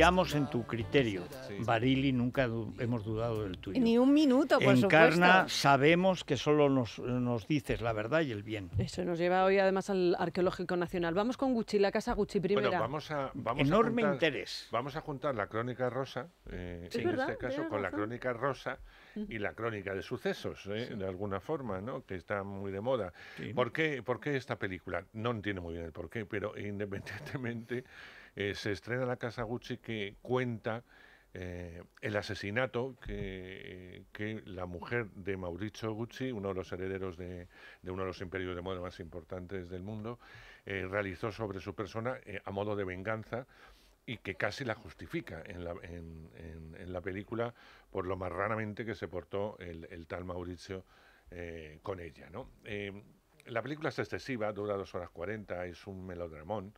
en tu criterio. Barili nunca hemos dudado del tuyo. Ni un minuto, por Encarna, sabemos que solo nos, dices la verdad y el bien. Eso nos lleva hoy además al Arqueológico Nacional. Vamos con Gucci, la casa Gucci primera. vamos a, vamos Enorme interés. Vamos a juntar la crónica rosa, eh, en este caso con la crónica rosa mm. y la crónica de sucesos, eh, de alguna forma, ¿no? que está muy de moda. ¿Por, qué, ¿Por qué esta película? No entiendo muy bien el por qué, pero independientemente eh, se estrena la casa Gucci que cuenta eh, el asesinato que, eh, que, la mujer de Mauricio Gucci, uno de los herederos de, de uno de los imperios de moda más importantes del mundo, realizó sobre su persona a modo de venganza y que casi la justifica en la, película por lo más raramente que se portó el, tal Mauricio con ella. la película es excesiva, dura dos horas 40, es un melodramón.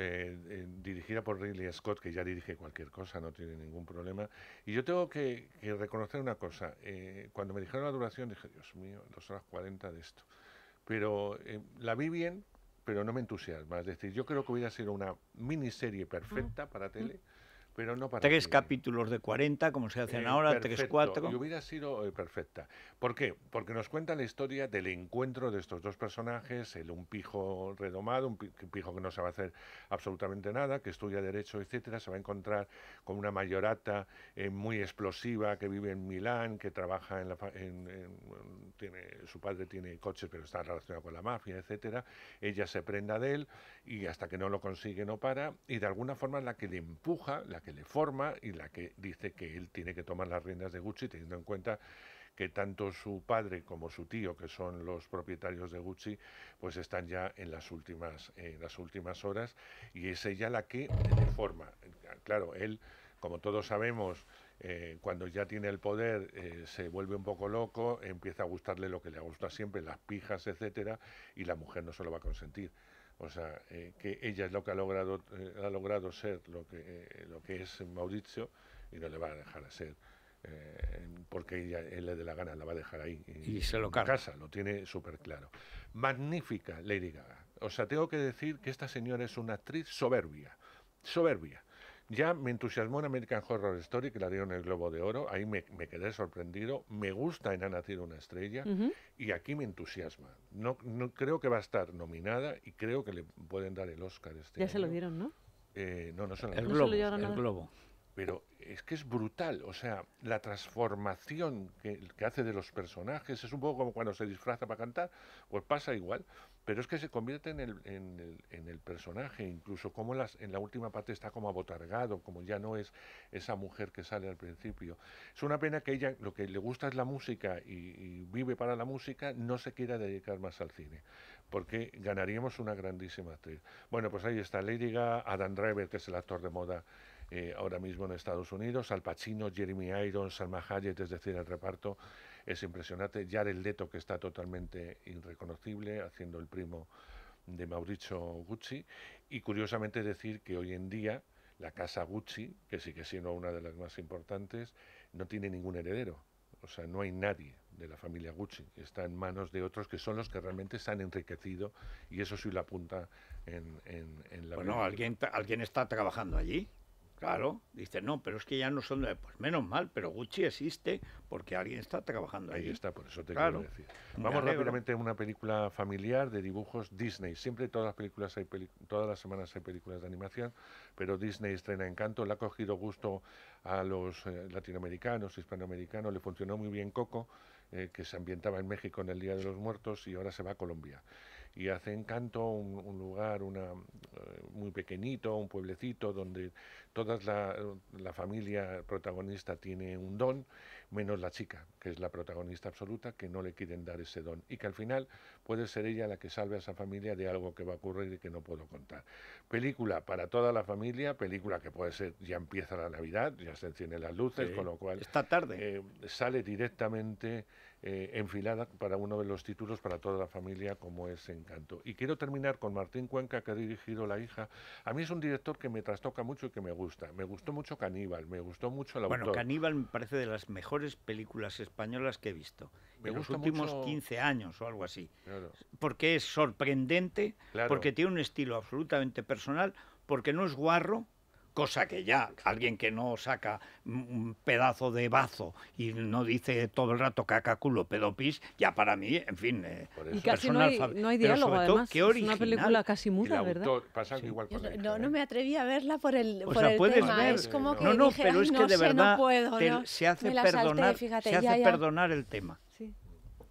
Eh, eh, dirigida por Riley Scott, que ya dirige cualquier cosa, no tiene ningún problema. Y yo tengo que, reconocer una cosa. Eh, cuando me dijeron la duración, dije, Dios mío, dos horas cuarenta de esto. Pero la vi bien, pero no me entusiasma. Es decir, yo creo que hubiera sido una miniserie perfecta mm. para tele tres capítulos de 40, como se hacen eh, ahora, tres, cuatro. Y hubiera sido eh, perfecta. ¿Por qué? Porque nos cuenta la historia del encuentro de estos dos personajes, el un pijo redomado, un pijo que no se va a hacer absolutamente nada, que estudia Derecho, etcétera, se va a encontrar con una mayorata eh, muy explosiva que vive en Milán, que trabaja en la... tiene, su padre tiene coches, pero está relacionado con la mafia, etcétera. Ella se prenda de él y hasta que no lo consigue no para. Y de alguna forma la que le empuja, la que le forma y la que dice que él tiene que tomar las riendas de Gucci, teniendo en cuenta que tanto su padre como su tío, que son los propietarios de Gucci, pues están ya en las últimas, en las últimas horas y es ella la que le forma. Claro, él, como todos sabemos, eh, cuando ya tiene el poder eh, se vuelve un poco loco, empieza a gustarle lo que le gusta siempre, las pijas, etcétera, y la mujer no se lo va a consentir. O sea, eh, que ella es lo que ha logrado, eh, ha logrado ser lo que, eh, lo que es Mauricio y no le va a dejar a ser. porque ella él le dé la gana, la va a dejar ahí. Y, Casa, lo tiene súper claro. Magnífica Lady Gaga. O sea, tengo que decir que esta señora es una actriz soberbia. Soberbia. Ya me entusiasmó en American Horror Story, que la dieron el Globo de Oro, ahí me, quedé sorprendido, me gusta en Ha nacido una estrella y aquí me entusiasma. No, no, Creo que va a estar nominada y creo que le pueden dar el Oscar este Ya se lo dieron, ¿no? Eh, no, no se lo El Globo. el globo. Pero es que es brutal, o sea, la transformación que hace de los personajes, es un poco como cuando se disfraza para cantar, pues pasa igual pero es que se convierte en el, personaje, incluso como las, en la última parte está como abotargado, como ya no es esa mujer que sale al principio. Es una pena que ella lo que le gusta es la música y, vive para la música, no se quiera dedicar más al cine, porque ganaríamos una grandísima actriz. Bueno, pues ahí está Lady Gaga, Adam Driver, que es el actor de moda eh, ahora mismo en Estados Unidos, Al Pacino, Jeremy Irons, Salma Hayek, es decir, el reparto es impresionante. el Leto, que está totalmente irreconocible, haciendo el primo de Mauricio Gucci. Y curiosamente decir que hoy en día la casa Gucci, que sigue siendo una de las más importantes, no tiene ningún heredero. O sea, no hay nadie de la familia Gucci. Está en manos de otros que son los que realmente se han enriquecido y eso sí la punta en, la... Bueno, ¿alguien, alguien está trabajando allí. Claro, dice, no, pero es que ya no son de... Pues menos mal, pero Gucci existe porque alguien está trabajando ahí. Ahí está, por eso te quiero decir. Vamos rápidamente a una película familiar de dibujos Disney. Siempre todas las películas hay todas las semanas hay películas de animación, pero Disney estrena Encanto, le ha cogido gusto a los eh, latinoamericanos, hispanoamericanos, le funcionó muy bien Coco, eh, que se ambientaba en México en el Día de los Muertos y ahora se va a Colombia y hace Encanto un, lugar una, eh, muy pequeñito, un pueblecito donde toda la, familia protagonista tiene un don, menos la chica, que es la protagonista absoluta, que no le quieren dar ese don y que al final puede ser ella la que salve a esa familia de algo que va a ocurrir y que no puedo contar. Película para toda la familia, película que puede ser, ya empieza la Navidad, ya se encienden las luces, con lo cual... Esta tarde. Eh, sale directamente eh, enfilada para uno de los títulos para toda la familia como es Encanto. Y quiero terminar con Martín Cuenca que ha dirigido La hija. A mí es un director que me trastoca mucho y que me gusta. Me gustó mucho Caníbal, me gustó mucho La Bueno, Caníbal me parece de las mejores películas españolas que he visto. en los últimos 15 años o algo así. Porque es sorprendente, porque tiene un estilo absolutamente personal, porque no es guarro, cosa que ya alguien que no saca un pedazo de bazo y no dice todo el rato caca, culo, pis, ya para mí, en fin, eh, y casi no hay, no hay diálogo, además, es una película casi muda, ¿verdad? Pasa igual no, no, me atreví a verla por el, por el tema, ¿eh? es como no, que no, dije, pero es que de verdad puedo, se hace perdonar, salté, fíjate, se hace perdonar el tema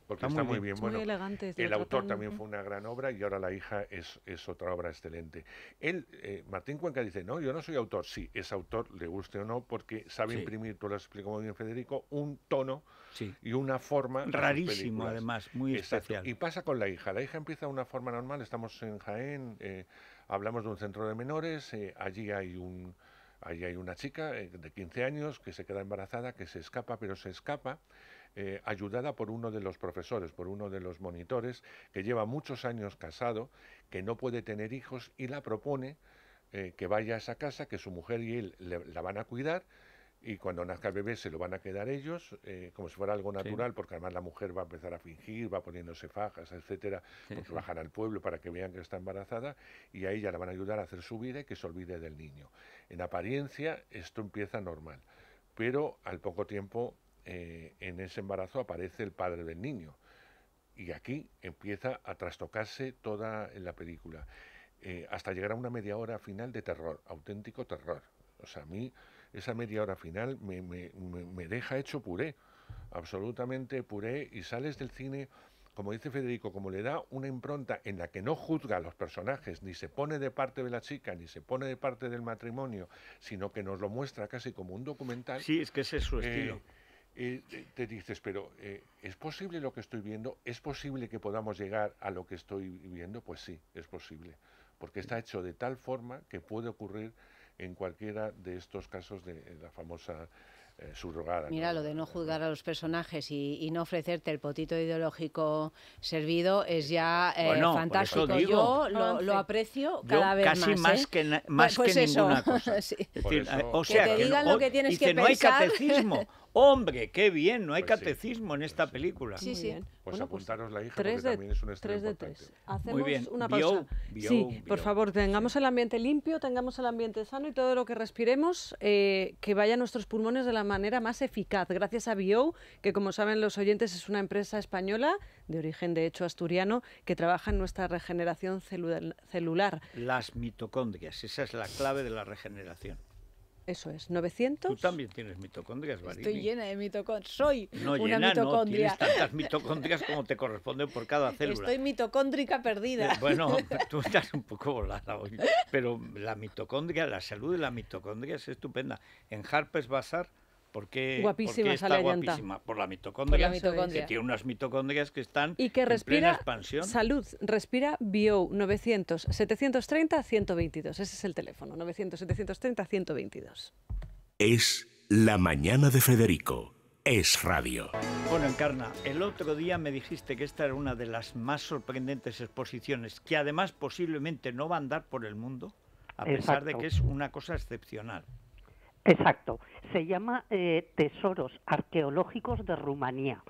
porque está, muy bien. Bueno, el autor también fue una gran obra y ahora la hija es, otra obra excelente. Él, eh, Martín Cuenca dice, no, yo no soy autor. Sí, es autor, le guste o no, porque sabe imprimir, tú lo has explicado muy bien, Federico, un tono y una forma. Rarísimo, además, muy especial. Y pasa con la hija. La hija empieza de una forma normal. Estamos en Jaén, eh, hablamos de un centro de menores, eh, allí hay un... Allí hay una chica de 15 años que se queda embarazada, que se escapa, pero se escapa eh, ayudada por uno de los profesores, por uno de los monitores, que lleva muchos años casado, que no puede tener hijos y la propone eh, que vaya a esa casa, que su mujer y él la van a cuidar y cuando nazca el bebé se lo van a quedar ellos, eh, como si fuera algo natural, porque además la mujer va a empezar a fingir, va poniéndose fajas, etcétera, porque bajan al pueblo para que vean que está embarazada y a ella la van a ayudar a hacer su vida y que se olvide del niño. En apariencia esto empieza normal, pero al poco tiempo eh, en ese embarazo aparece el padre del niño. Y aquí empieza a trastocarse toda la película, eh, hasta llegar a una media hora final de terror, auténtico terror. O sea, a mí esa media hora final me, deja hecho puré, absolutamente puré, y sales del cine como dice Federico, como le da una impronta en la que no juzga a los personajes, ni se pone de parte de la chica, ni se pone de parte del matrimonio, sino que nos lo muestra casi como un documental. Sí, es que ese es su eh, estilo eh, te dices, pero eh, ¿es posible lo que estoy viendo? ¿Es posible que podamos llegar a lo que estoy viendo? Pues sí, es posible, porque está hecho de tal forma que puede ocurrir en cualquiera de estos casos de eh, la famosa eh, subrogada. Mira, lo de no juzgar a los personajes y, no ofrecerte el potito ideológico servido es ya fantástico. yo lo, ah, aprecio cada vez casi más. que, pues más que pues eso. ninguna cosa. o sea, que te digan lo que tienes que, pensar. no hay catecismo. Hombre, qué bien, no hay pues catecismo en pues esta película. Sí, sí. Pues, pues la hija porque también es un Tres Hacemos una pausa. sí, por favor, tengamos el ambiente limpio, tengamos el ambiente sano y todo lo que respiremos eh, que vaya a nuestros pulmones de la manera más eficaz. Gracias a Bio, que como saben los oyentes es una empresa española de origen de hecho asturiano que trabaja en nuestra regeneración celular. Las mitocondrias, esa es la clave de la regeneración. Eso es, 900. Tú también tienes mitocondrias, ¿vale? Estoy llena de mitocondrias. Soy una mitocondria. No, tienes tantas mitocondrias como te corresponden por cada célula. Estoy mitocóndrica perdida. Eh, bueno, tú estás un poco volada hoy. Pero la mitocondria, la salud de la mitocondria es estupenda. En Harper's Basar, guapísima, porque está guapísima? Por la, mitocondria, que tiene unas mitocondrias que están y que en expansión. Salud, respira bio 900 730 122. Ese es el teléfono, 900 730 122. Es la mañana de Federico. Es radio. Bueno, Encarna, el otro día me dijiste que esta era una de las más sorprendentes exposiciones, que además posiblemente no va a andar por el mundo, a pesar de que es una cosa excepcional. Exacto. Se llama eh, Tesoros Arqueológicos de Rumanía,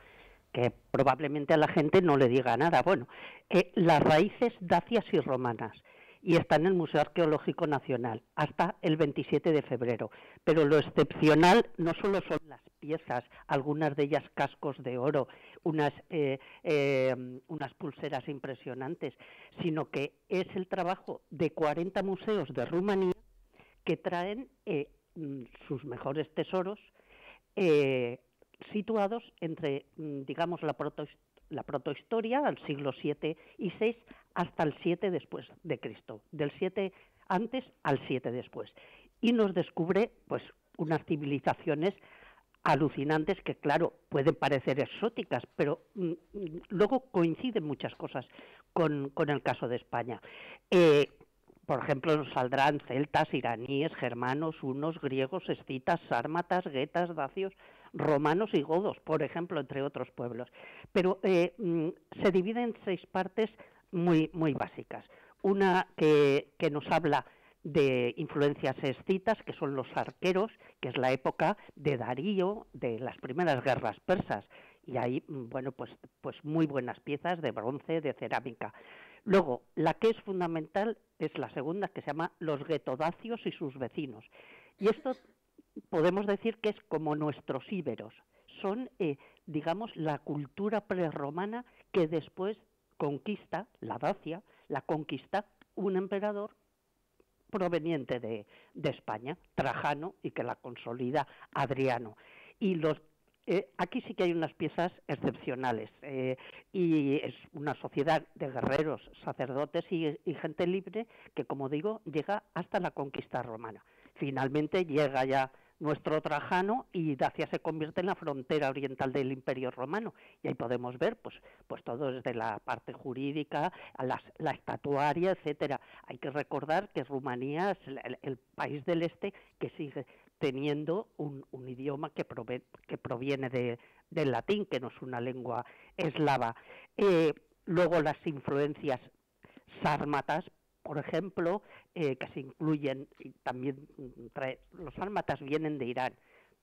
que probablemente a la gente no le diga nada. Bueno, eh, las raíces dacias y romanas. Y está en el Museo Arqueológico Nacional hasta el 27 de febrero. Pero lo excepcional no solo son las piezas, algunas de ellas cascos de oro, unas, eh, em, unas pulseras impresionantes, sino que es el trabajo de 40 museos de Rumanía que traen Mm, sus mejores tesoros eh, situados entre, mm, digamos, la, proto, la protohistoria al siglo VII y 6 hasta el 7 después de Cristo, del 7 antes al 7 después. Y nos descubre, pues, unas civilizaciones alucinantes que, claro, pueden parecer exóticas, pero mm, luego coinciden muchas cosas con, con, el caso de España. Eh, por ejemplo, nos saldrán celtas, iraníes, germanos, unos, griegos, escitas, sármatas, guetas, dacios, romanos y godos, por ejemplo, entre otros pueblos. Pero eh, mm, se divide en seis partes muy, muy básicas. Una que, que nos habla de influencias escitas, que son los arqueros, que es la época de Darío, de las primeras guerras persas. Y hay, mm, bueno, pues, pues muy buenas piezas de bronce, de cerámica. Luego, la que es fundamental es la segunda, que se llama los guetodacios y sus vecinos. Y esto podemos decir que es como nuestros íberos. Son, eh, digamos, la cultura prerromana que después conquista, la Dacia, la conquista un emperador proveniente de, de España, Trajano, y que la consolida Adriano. Y los eh, aquí sí que hay unas piezas excepcionales eh, y es una sociedad de guerreros, sacerdotes y, gente libre que, como digo, llega hasta la conquista romana. Finalmente llega ya nuestro Trajano y Dacia se convierte en la frontera oriental del Imperio Romano y ahí podemos ver pues pues todo desde la parte jurídica a la estatuaria etcétera hay que recordar que Rumanía es el, el país del este que sigue teniendo un, idioma que, que proviene de, del latín, que no es una lengua eslava. Eh, luego las influencias sármatas, por ejemplo, eh, que se incluyen, y también los sármatas vienen de Irán,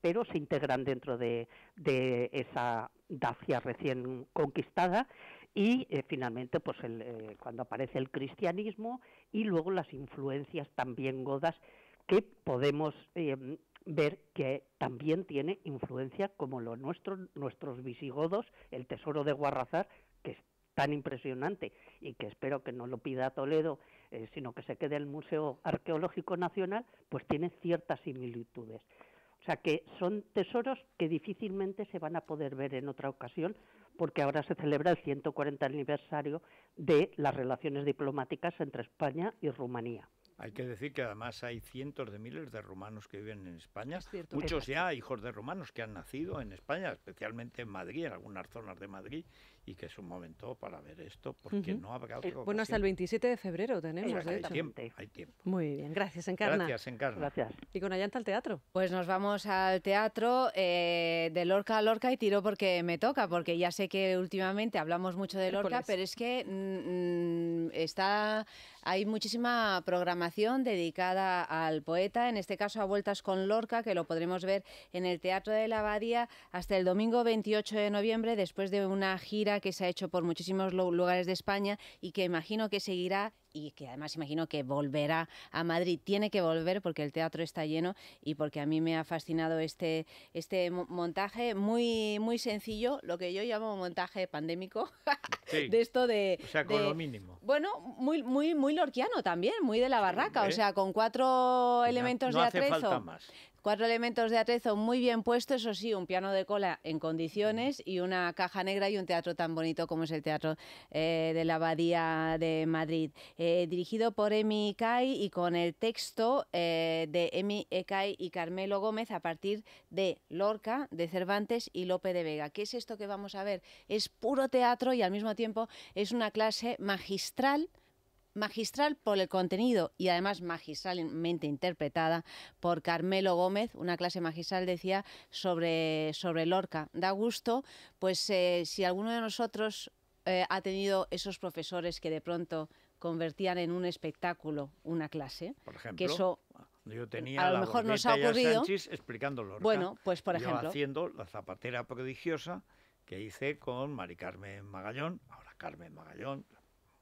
pero se integran dentro de, esa Dacia recién conquistada y eh, finalmente pues cuando aparece el cristianismo y luego las influencias también godas que podemos eh, ver que también tiene influencia como los nuestros, nuestros visigodos, el tesoro de Guarrazar, que es tan impresionante y que espero que no lo pida Toledo, eh, sino que se quede el Museo Arqueológico Nacional, pues tiene ciertas similitudes. O sea que son tesoros que difícilmente se van a poder ver en otra ocasión, porque ahora se celebra el 140 aniversario de las relaciones diplomáticas entre España y Rumanía. Hay que decir que además hay cientos de miles de rumanos que viven en España, muchos ya hijos de rumanos que han nacido en España, especialmente en Madrid, en algunas zonas de Madrid, y que es un momento para ver esto, porque no habrá eh, Bueno, hasta el 27 de febrero tenemos, hay Tiempo, hay tiempo. Muy bien, gracias, Encarna. Gracias, Encarna. Gracias. ¿Y con Allanta al teatro? Pues nos vamos al teatro eh, de Lorca a Lorca y tiro porque me toca, porque ya sé que últimamente hablamos mucho de Lorca, pero es que mm, mm, está hay muchísima programación dedicada al poeta, en este caso a Vueltas con Lorca, que lo podremos ver en el Teatro de la Abadía hasta el domingo 28 de noviembre, después de una gira que se ha hecho por muchísimos lugares de España y que imagino que seguirá y que además imagino que volverá a Madrid. Tiene que volver porque el teatro está lleno y porque a mí me ha fascinado este, este montaje muy, muy sencillo, lo que yo llamo montaje pandémico, de esto de... O lo mínimo. Bueno, muy, muy, muy lorquiano también, muy de la barraca, o sea, con cuatro elementos de atrezo. Cuatro elementos de atrezo muy bien puestos, eso sí, un piano de cola en condiciones mm. y una caja negra y un teatro tan bonito como es el Teatro eh, de la Abadía de Madrid. Eh, dirigido por Emi Kai y con el texto eh, de Emi kai y Carmelo Gómez a partir de Lorca, de Cervantes y Lope de Vega. ¿Qué es esto que vamos a ver? Es puro teatro y al mismo tiempo es una clase magistral magistral por el contenido y además magistralmente interpretada por Carmelo Gómez, una clase magistral decía sobre, sobre Lorca. Da gusto, pues eh, si alguno de nosotros eh, ha tenido esos profesores que de pronto convertían en un espectáculo una clase, por ejemplo, que eso yo eh, tenía a lo mejor nos ha ocurrido. explicando Lorca. Bueno, pues por ejemplo, yo haciendo la zapatera prodigiosa que hice con Mari Carmen Magallón, ahora Carmen Magallón,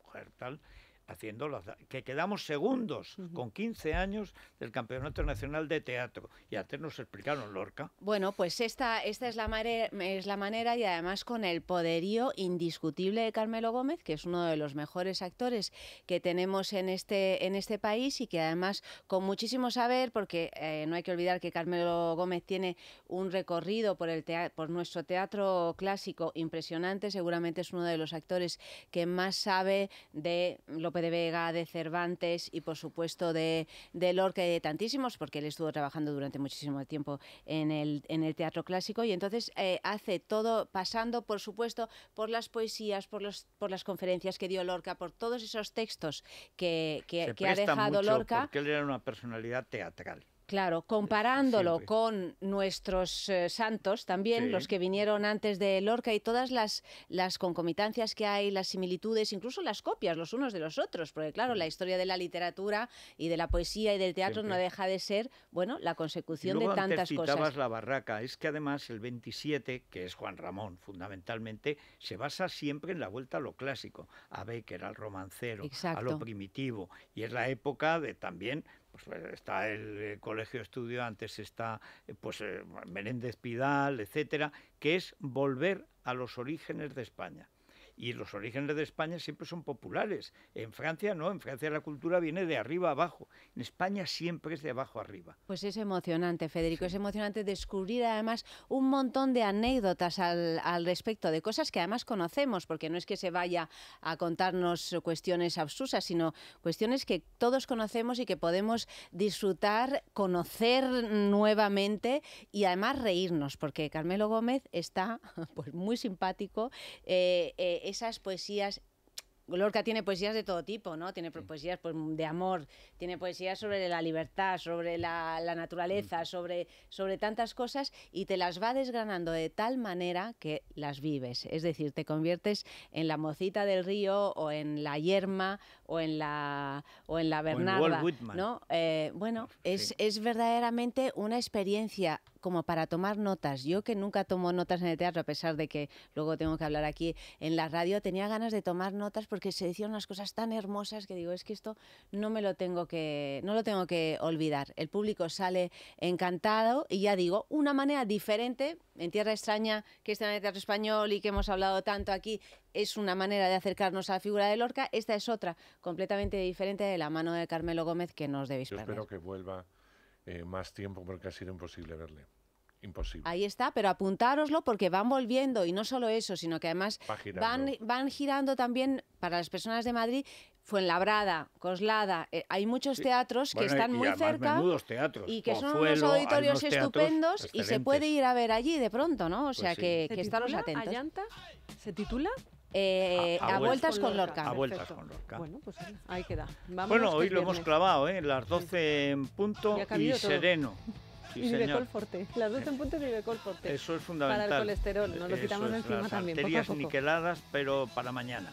mujer tal, haciendo que quedamos segundos con 15 años del Campeonato Nacional de Teatro. Y antes nos explicaron Lorca. Bueno, pues esta, esta es, la es la manera y además con el poderío indiscutible de Carmelo Gómez, que es uno de los mejores actores que tenemos en este, en este país y que además con muchísimo saber, porque eh, no hay que olvidar que Carmelo Gómez tiene un recorrido por, el teatro, por nuestro teatro clásico impresionante, seguramente es uno de los actores que más sabe de lo de Vega, de Cervantes y por supuesto de, Lorca y de tantísimos, porque él estuvo trabajando durante muchísimo tiempo en el, en el teatro clásico y entonces eh, hace todo pasando, por supuesto, por las poesías, por, los, por las conferencias que dio Lorca, por todos esos textos que, que, ha dejado Lorca. Porque él era una personalidad teatral. Claro, eh, comparándolo con nuestros eh, santos también, los que vinieron antes de Lorca y todas las, las concomitancias que hay, las similitudes, incluso las copias los unos de los otros, porque claro, la mm. historia de la literatura y de la poesía y del teatro no deja de ser, bueno, la consecución de tantas antes citabas la barraca, es que además el 27, que es Juan Ramón fundamentalmente, se basa siempre en la vuelta a lo clásico, a Becker, al romancero, a lo primitivo, y es la época de también pues eh, está el eh, Colegio Estudio, antes está eh, pues Menéndez Pidal, etcétera, que es volver a los orígenes de España. Y los orígenes de España siempre son populares. En Francia no, en Francia la cultura viene de arriba abajo. En España siempre es de abajo arriba. Pues es emocionante, Federico, es emocionante descubrir además un montón de anécdotas al, respecto, de cosas que además conocemos, porque no es que se vaya a contarnos cuestiones absurdas... sino cuestiones que todos conocemos y que podemos disfrutar, conocer nuevamente y además reírnos, porque Carmelo Gómez está pues, muy simpático, eh, eh, esas poesías Lorca tiene poesías de todo tipo, ¿no? Tiene poesías pues, de amor, tiene poesías sobre la libertad, sobre la, naturaleza, sobre, sobre tantas cosas y te las va desgranando de tal manera que las vives. Es decir, te conviertes en la mocita del río o en la yerma o en la, o en la ¿no? Eh, bueno, es, verdaderamente una experiencia como para tomar notas. Yo que nunca tomo notas en el teatro, a pesar de que luego tengo que hablar aquí en la radio, tenía ganas de tomar notas porque se decían unas cosas tan hermosas que digo, es que esto no me lo tengo que, no lo tengo que olvidar. El público sale encantado y ya digo, una manera diferente en tierra extraña que está en el teatro español y que hemos hablado tanto aquí es una manera de acercarnos a la figura de Lorca. Esta es otra, completamente diferente de la mano de Carmelo Gómez, que nos os debéis espero que vuelva eh, más tiempo porque ha sido imposible verle. Imposible. Ahí está, pero apuntároslo porque van volviendo y no solo eso, sino que además van, van girando también para las personas de Madrid Fuenlabrada, Coslada, eh, hay muchos teatros que están muy cerca teatros, y que son unos auditorios estupendos y se puede ir a ver allí de pronto, ¿no? O pues sea que, está los atentos. Allanta? ¿Se titula? Eh, a, vueltas, con, Lorca. A vueltas con Lorca. Bueno, pues ahí queda. bueno, hoy lo hemos clavado, ¿eh? Las 12 en punto y, sereno. Sí, y señor. forte. Las 12 en punto y Forte. Eso es fundamental. Para el colesterol, nos lo quitamos encima las también. Arterias poco a poco. niqueladas, pero para mañana.